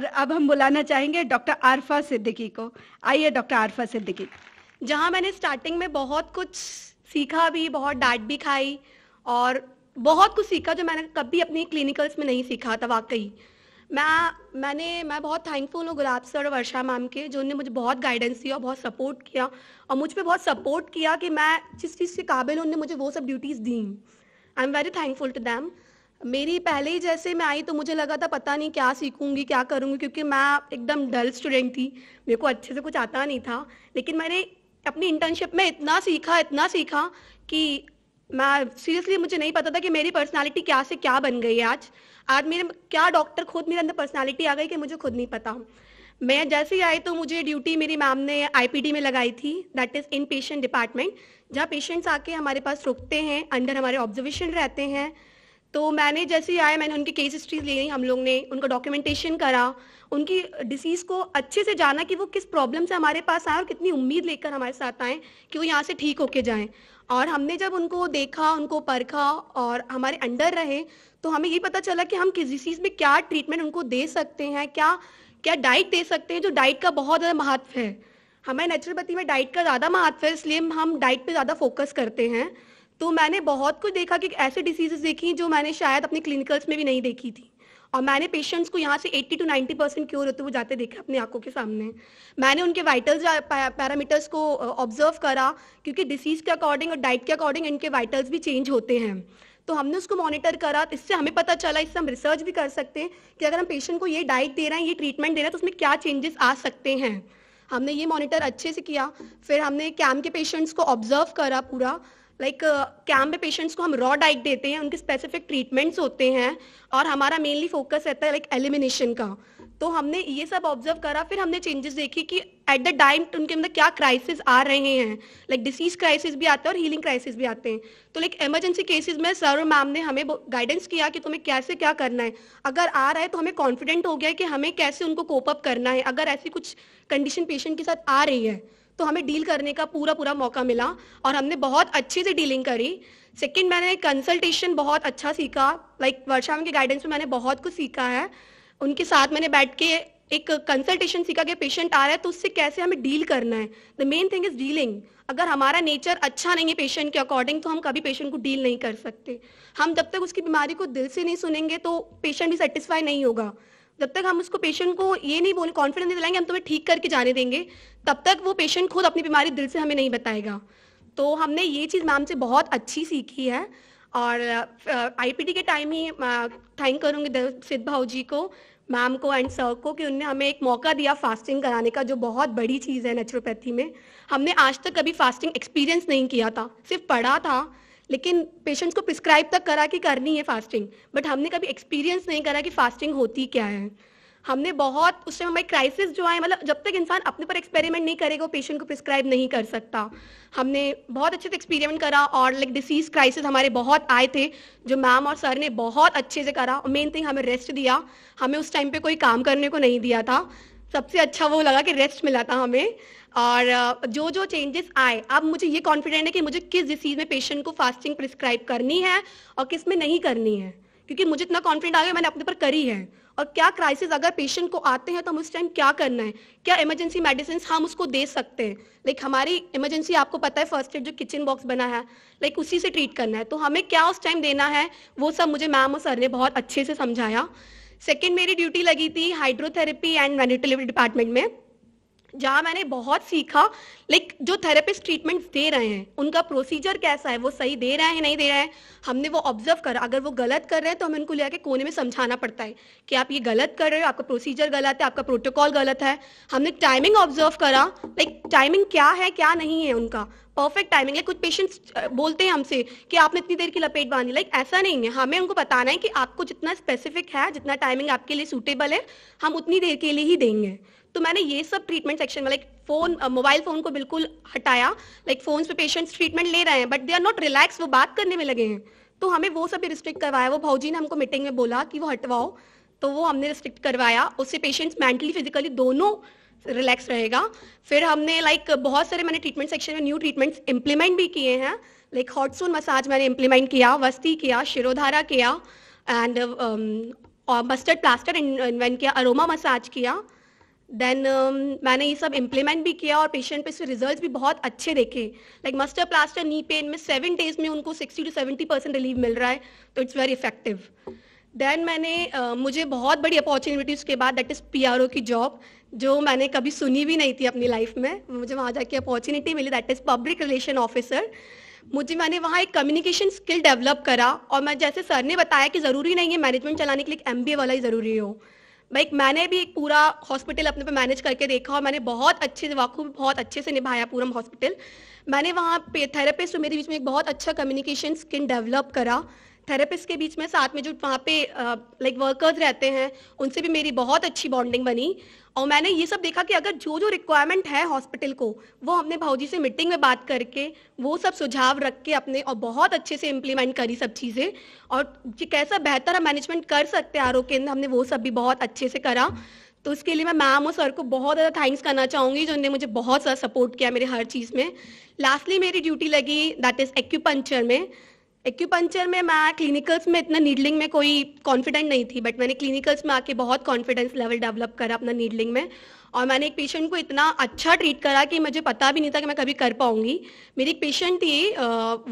और अब हम बुलाना चाहेंगे डॉक्टर आरफा सिद्दीकी को आइए डॉक्टर आरफा सिद्दीकी जहाँ मैंने स्टार्टिंग में बहुत कुछ सीखा भी बहुत डांट भी खाई और बहुत कुछ सीखा जो मैंने कभी अपनी क्लिनिकल्स में नहीं सीखा था वाकई मैं मैंने मैं बहुत थैंकफुल हूँ गुलाब सर और वर्षा मैम के उन्होंने मुझे बहुत गाइडेंस दिया और बहुत सपोर्ट किया और मुझ पर बहुत सपोर्ट किया कि मैं जिस चीज़ के काबिल हूँ उन्होंने मुझे वो सब ड्यूटीज़ दी I am very thankful to them मेरी पहले ही जैसे मैं आई तो मुझे लगा था पता नहीं क्या सीखूंगी क्या करूंगी क्योंकि मैं एकदम डल स्टूडेंट थी मेरे को अच्छे से कुछ आता नहीं था लेकिन मैंने अपनी इंटर्नशिप में इतना सीखा इतना सीखा कि मैं सीरियसली मुझे नहीं पता था कि मेरी पर्सनालिटी क्या से क्या बन गई है आज आज मेरे क्या डॉक्टर खुद मेरे अंदर पर्सनालिटी आ गई कि मुझे खुद नहीं पता मैं जैसे ही आई तो मुझे ड्यूटी मेरी मैम ने आईपीडी में लगाई थी that is in patient department जहाँ पेशेंट्स आके हमारे पास रुकते हैं अंडर हमारे ऑब्जर्वेशन रहते हैं तो मैंने जैसे ही आया मैंने उनकी केस हिस्ट्रीज ली हम लोग ने उनका डॉक्यूमेंटेशन करा उनकी डिसीज़ को अच्छे से जाना कि वो किस प्रॉब्लम से हमारे पास आए और कितनी उम्मीद लेकर हमारे साथ आए कि वो यहाँ से ठीक होके जाएं और हमने जब उनको देखा उनको परखा और हमारे अंडर रहे तो हमें ये पता चला कि हम किस डिसीज़ में क्या ट्रीटमेंट उनको दे सकते हैं क्या क्या डाइट दे सकते हैं जो डाइट का बहुत ज़्यादा महत्व है हमारे नेचुरोपैथी में डाइट का ज़्यादा महत्व है इसलिए हम डाइट पर ज़्यादा फोकस करते हैं तो मैंने बहुत कुछ देखा कि ऐसे डिसीजेज देखी जो मैंने शायद अपने क्लिनिकल्स में भी नहीं देखी थी और मैंने पेशेंट्स को यहाँ से 80 टू 90 परसेंट क्योर होते हुए जाते देखे अपनी आंखों के सामने मैंने उनके वाइटल्स पैरामीटर्स को ऑब्जर्व करा क्योंकि डिसीज के अकॉर्डिंग और डाइट के अकॉर्डिंग इनके वाइटल्स भी चेंज होते हैं तो हमने उसको मॉनिटर करा तो इससे हमें पता चला इससे हम रिसर्च भी कर सकते हैं कि अगर हम पेशेंट को ये डाइट दे रहे हैं ये ट्रीटमेंट दे रहे हैं तो उसमें क्या चेंजेस आ सकते हैं हमने ये मॉनिटर अच्छे से किया फिर हमने कैम के पेशेंट्स को ऑब्जर्व करा पूरा लाइक कैम्प uh, में पेशेंट्स को हम रॉ डाइट देते हैं उनके स्पेसिफिक ट्रीटमेंट्स होते हैं और हमारा मेनली फोकस रहता है लाइक एलिमिनेशन का तो हमने ये सब ऑब्जर्व करा फिर हमने चेंजेस देखी कि एट द टाइम उनके अंदर क्या क्राइसिस आ रहे हैं लाइक डिसीज क्राइसिस भी आते हैं और हीलिंग क्राइसिस भी आते हैं तो लाइक इमरजेंसी केसेस में सर और मैम ने हमें गाइडेंस किया कि तुम्हें कैसे क्या करना है अगर आ रहा है तो हमें कॉन्फिडेंट हो गया कि हमें कैसे उनको कोप अप करना है अगर ऐसी कुछ कंडीशन पेशेंट के साथ आ रही है तो हमें डील करने का पूरा पूरा मौका मिला और हमने बहुत अच्छे से डीलिंग करी सेकंड मैंने कंसल्टेशन बहुत अच्छा सीखा लाइक like, वर्षा के गाइडेंस में मैंने बहुत कुछ सीखा है उनके साथ मैंने बैठ के एक कंसल्टेशन सीखा कि पेशेंट आ रहा है तो उससे कैसे हमें डील करना है the main thing is dealing अगर हमारा नेचर अच्छा नहीं है पेशेंट के अकॉर्डिंग तो हम कभी पेशेंट को डील नहीं कर सकते हम जब तक उसकी बीमारी को दिल से नहीं सुनेंगे तो पेशेंट भी सेटिस्फाई नहीं होगा जब तक हम उसको पेशेंट को ये नहीं बोले कॉन्फिडेंस नहीं दिलाएंगे हम तुम्हें ठीक करके जाने देंगे तब तक वो पेशेंट खुद अपनी बीमारी दिल से हमें नहीं बताएगा तो हमने ये चीज़ मैम से बहुत अच्छी सीखी है और आईपीटी के टाइम ही थैंक करूँगी सिद्ध भाव जी को मैम को एंड सर को कि उनने हमें एक मौका दिया फास्टिंग कराने का जो बहुत बड़ी चीज़ है नेचुरोपैथी में हमने आज तक कभी फास्टिंग एक्सपीरियंस नहीं किया था सिर्फ पढ़ा था लेकिन पेशेंट्स को प्रिस्क्राइब तक करा कि करनी है फास्टिंग बट हमने कभी एक्सपीरियंस नहीं करा कि फास्टिंग होती क्या है हमने बहुत उस टाइम हमारी क्राइसिस जो है मतलब जब तक इंसान अपने पर एक्सपेरिमेंट नहीं करेगा वो पेशेंट को प्रिस्क्राइब नहीं कर सकता हमने बहुत अच्छे से एक्सपेरिमेंट करा और लाइक डिसीज क्राइसिस हमारे बहुत आए थे जो मैम और सर ने बहुत अच्छे से करा और मेन थिंग हमें रेस्ट दिया हमें उस टाइम पे कोई काम करने को नहीं दिया था सबसे अच्छा वो लगा कि रेस्ट मिला था हमें और जो जो चेंजेस आए अब मुझे ये कॉन्फिडेंट है कि मुझे किस डिसीज में पेशेंट को फास्टिंग प्रिस्क्राइब करनी है और किस में नहीं करनी है क्योंकि मुझे इतना कॉन्फिडेंट आ गया मैंने अपने पर करी है और क्या क्राइसिस अगर पेशेंट को आते हैं तो हम उस टाइम क्या करना है क्या इमरजेंसी मेडिसिन हम उसको दे सकते हैं लाइक हमारी इमरजेंसी आपको पता है फर्स्ट एड जो किचन बॉक्स बना है लाइक उसी से ट्रीट करना है तो हमें क्या उस टाइम देना है वो सब मुझे मैम और सर ने बहुत अच्छे से समझाया सेकेंड मेरी ड्यूटी लगी थी हाइड्रोथेरेपी एंड मैनिटोलिव डिपार्टमेंट में जहाँ मैंने बहुत सीखा लाइक जो थेरेपिस्ट ट्रीटमेंट्स दे रहे हैं उनका प्रोसीजर कैसा है वो सही दे रहे हैं नहीं दे रहे हैं हमने वो ऑब्जर्व करा अगर वो गलत कर रहे हैं तो हमें उनको ले आके कोने में समझाना पड़ता है कि आप ये गलत कर रहे हो आपका प्रोसीजर गलत है आपका प्रोटोकॉल गलत है हमने टाइमिंग ऑब्जर्व करा लाइक टाइमिंग क्या है क्या नहीं है उनका परफेक्ट टाइमिंग है कुछ पेशेंट्स बोलते हैं हमसे कि आपने इतनी देर की लपेट बांधी लाइक ऐसा नहीं है हमें उनको बताना है कि आपको जितना स्पेसिफिक है जितना टाइमिंग आपके लिए सूटेबल है हम उतनी देर के लिए ही देंगे तो मैंने ये सब ट्रीटमेंट सेक्शन में लाइक फोन मोबाइल फोन को बिल्कुल हटाया लाइक फोन पे पेशेंट्स ट्रीटमेंट ले रहे हैं but they are not relax वो बात करने में लगे हैं तो हमें वो सब रिस्ट्रिक्ट करवाया वो भाजी ने हमको मीटिंग में बोला कि वो हटवाओ तो वो हमने रिस्ट्रिक्ट करवाया उससे पेशेंट्स मेंटली फिजिकली दोनों रिलैक्स रहेगा फिर हमने लाइक like, बहुत सारे मैंने ट्रीटमेंट सेक्शन में न्यू ट्रीटमेंट्स इम्प्लीमेंट भी किए हैं लाइक हॉट सोन मसाज मैंने इम्प्लीमेंट किया वस्ती किया शिरोधारा किया एंड मस्टर्ड प्लास्टर इन्वेंट किया अरोमा मसाज किया देन um, मैंने ये सब इम्प्लीमेंट भी किया और पेशेंट पे इसके रिजल्ट भी बहुत अच्छे देखे like mustard plaster knee pain में सेवन डेज में उनको sixty two seventy percent relief मिल रहा है तो इट्स वेरी इफेक्टिव देन मैंने uh, मुझे बहुत बड़ी अपॉर्चुनिटी उसके बाद that is P R O की जॉब जो मैंने कभी सुनी भी नहीं थी अपनी लाइफ में मुझे वहाँ जाके अपॉर्चुनिटी मिली that is public relation officer मुझे मैंने वहाँ एक कम्युनिकेशन स्किल डेवलप करा और मैं जैसे सर ने बताया कि ज़रूरी नहीं है मैनेजमेंट चलाने के लिए एम वाला ही ज़रूरी हो लाइक मैंने भी एक पूरा हॉस्पिटल अपने पे मैनेज करके देखा और मैंने बहुत अच्छे से वाकू बहुत अच्छे से निभाया पूरम हॉस्पिटल मैंने वहाँ पे थेरेपिस्ट मेरे बीच में एक बहुत अच्छा कम्युनिकेशन स्किल डेवलप करा थेरेपिस्ट के बीच में साथ में जो वहाँ पे लाइक वर्कर्स रहते हैं उनसे भी मेरी बहुत अच्छी बॉन्डिंग बनी और मैंने ये सब देखा कि अगर जो जो रिक्वायरमेंट है हॉस्पिटल को वो हमने भाजी से मीटिंग में बात करके वो सब सुझाव रख के अपने और बहुत अच्छे से इम्प्लीमेंट करी सब चीज़ें और कैसा बेहतर हम मैनेजमेंट कर सकते हैं आरोग्य केंद्र हमने वो सब भी बहुत अच्छे से करा तो उसके लिए मैं मैम और सर को बहुत ज़्यादा थैंक्स करना चाहूँगी जिन्होंने मुझे बहुत सारा सपोर्ट किया मेरे हर चीज़ में लास्टली मेरी ड्यूटी लगी दैट इज़ एक्यूपंक्चर में एक्यूपंचर में मैं क्लिनिकल्स में इतना नीडलिंग में कोई कॉन्फिडेंट नहीं थी बट मैंने क्लिनिकल्स में आके बहुत कॉन्फिडेंस लेवल डेवलप करा अपना नीडलिंग में और मैंने एक पेशेंट को इतना अच्छा ट्रीट करा कि मुझे पता भी नहीं था कि मैं कभी कर पाऊंगी मेरी एक पेशेंट थी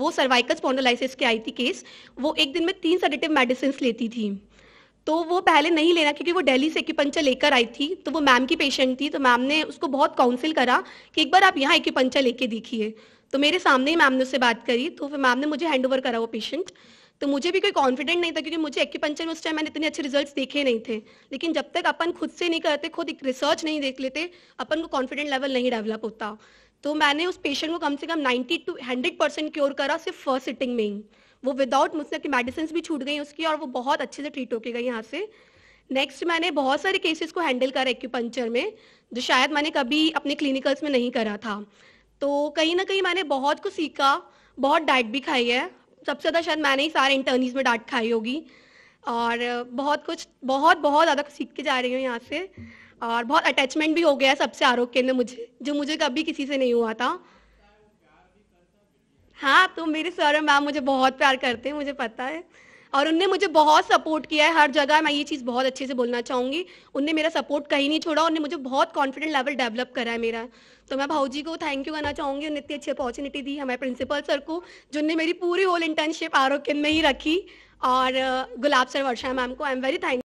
वो सर्वाइकल स्पॉन्डोलाइसिस की आई थी केस वो एक दिन में तीन सडेटिव मेडिसिन लेती थी तो वो पहले नहीं लेना क्योंकि वो दिल्ली से एक्यूपंचर लेकर आई थी तो वो मैम की पेशेंट थी तो मैम ने उसको बहुत काउंसिल करा कि एक बार आप यहाँ एक्यूपंचर लेके देखिए तो मेरे सामने ही मैम ने उससे बात करी तो फिर मैम ने मुझे हैंड ओवर करा वो पेशेंट तो मुझे भी कोई कॉन्फिडेंट नहीं था क्योंकि मुझे एक्यूपंचर में उस टाइम मैंने इतने अच्छे रिजल्ट्स देखे नहीं थे लेकिन जब तक अपन खुद से नहीं करते खुद एक रिसर्च नहीं देख लेते अपन को कॉन्फिडेंट लेवल नहीं डेवलप होता तो मैंने उस पेशेंट को कम से कम ninety two hundred percent cure करा सिर्फ फर्स्ट सिटिंग में ही वो विदाउट मुझसे की मेडिसिन भी छूट गई उसकी और वो बहुत अच्छे से ट्रीट होके गई यहाँ से नेक्स्ट मैंने बहुत सारे केसेस को हैंडल करा एक्यूपंचर में जो शायद मैंने कभी अपने क्लिनिकल्स में नहीं करा था तो कहीं ना कहीं मैंने बहुत कुछ सीखा बहुत डाइट भी खाई है सबसे ज़्यादा शायद मैंने ही सारे इंटर्नीज में डाइट खाई होगी और बहुत कुछ बहुत बहुत ज़्यादा कुछ सीख के जा रही हूँ यहाँ से और बहुत अटैचमेंट भी हो गया है सबसे आरोग्य केंद्र मुझे जो मुझे कभी किसी से नहीं हुआ था हाँ तो मेरे सर और मैम मुझे बहुत प्यार करते हैं मुझे पता है और उनने मुझे बहुत सपोर्ट किया है हर जगह मैं ये चीज़ बहुत अच्छे से बोलना चाहूंगी उनने मेरा सपोर्ट कहीं नहीं छोड़ा उनने मुझे बहुत कॉन्फिडेंट लेवल डेवलप करा है मेरा तो मैं भाजी को थैंक यू कहना चाहूँगी उन्हें इतनी अच्छी अपॉर्चुनिटी दी हमारे प्रिंसिपल सर को जिनने मेरी पूरी होल इंटर्नशिप आरोग्य में ही रखी और गुलाब सर वर्षा मैम को आई एम वेरी थैंक